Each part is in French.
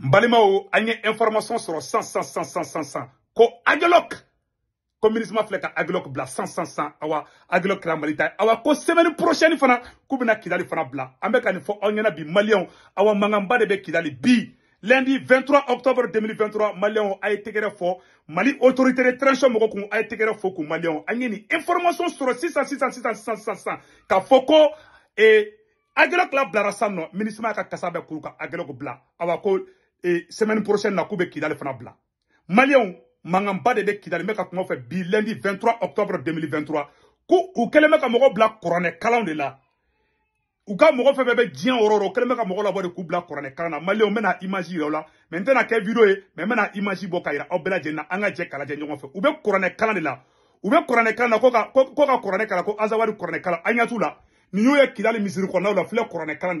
M'balimao, agne information sur 100, 100, 100... 100 100 ko agilok communisme filɛ ka agilok 100, 100... 100 100 awa agilok la awa ko semaine prochaine fana koubina kidali fana bla. Ameka ni fo onyena bi malion awa mangamba de kidali bi lundi 23 octobre 2023 malion a été mali autorité de transition a été 100, fort malion information sur 600 100 k'a eh, la ka awa ko et semaine prochaine na k'u bɛ kidali fana bila maliyɛnw mankanba de Kidal kidali n bɛ bi lundi 23 octobre 2023 ko u kɛlen ka mɔgɔ bila kuranɛ de la ou ka mɔgɔ fait bébé bɛ ororo yɔrɔ yɔrɔ u kɛlen de coupe kalan image la mɛ n tɛna mais video Maintenant image bɔ ka yira aw anga lajɛlen na an ka jɛ k'a oube ɲɔgɔn fɛ kalan de là u bɛ kuranɛ kalan ko ka ko ka kuranɛ kalan ko azawari kuranɛ kalan an ɲɛ la nin y'u ye kidali misiri la fle kuranɛ kalan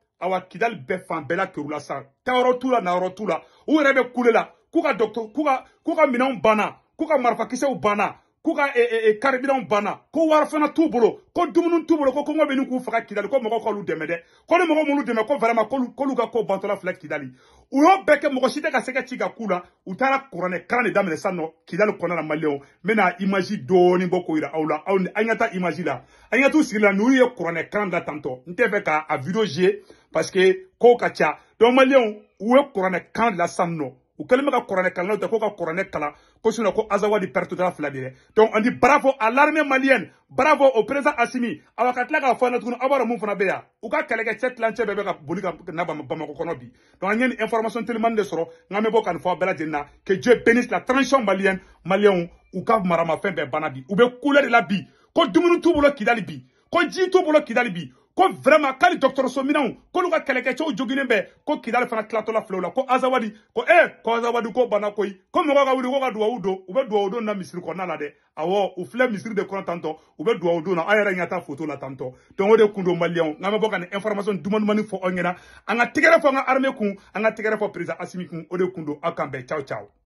awa Kidal bela bella bɛɛ sa tayɔrɔ na la la u rebe Kulela kuka la k'u ka Minon Bana ka k'u ka minɛnw banna k'u bana marifakisɛw e eh, e eh, e eh, karibilanw banna ko wari fana t'u bolo ko dumunun tubulo bolo ko kɔngɔ ni nin k'u faga kidali ko mɔgɔw k'olu dɛmɛ dɛ ko ni mɔgɔ minnu dɛmɛ ko vraiment ko k'olu ka ko bantola filɛ kidali u y'o bɛɛ kɛ oh. ka la u de na image doni la t'u la ye kuranɛ kalan da ka a vidéo parce que Kokacha, ka Malion, donc maliyɛnw kan la Samno, ou u kɛlen bɛ ka kuranɛ kalannaw ta k'u ka kuranɛ kalan ko sinɔ ko azawadi pɛrɛtutara fila de donc on dit bravo à l'armée malienne bravo au président assimi awa ka k'a fɔ na tuguni aw fana bɛ yan ka kɛlɛkɛcɛ tilancɛ bɛɛ bɛ ka boli ka na bamakɔ ko bi donc an information tellement de sɔrɔ n kan bɛ que dieu bénisse la transition malienne Malion, ou ka marama bɛɛ banna bi u bɛ de la bi ko dumuni t'u bolo kidali bi ko ji t'u bolo kidali ko vraiment kali dɔgɔtɔrɔso minɛnw k'olu ka kɛlɛkɛcɛw joginen bɛ ko kidali fana tilatɔla filɛ la ko azawadi ko e ko azawadi ko banna koyi ko mɔgɔw ka wuli ko ka duwawu don u bɛ duwawu don na misiri kɔnɔna la dɛ awɔ u filɛ misiri de kɔnɔ tantɔ u bɛ duwawu don na an yɛrɛ ɲɛ taa foto la tantɔ donc o de kun don maliyɛnw n'an bɛ bɔ ka nin information duman dumanin fɔ aw ɲɛna an ka tigɛrɛ fɔ an ka armée kun an ka tigɛrɛ fɔ président asimi kun o de kun don aw kan bɛn ciao ciao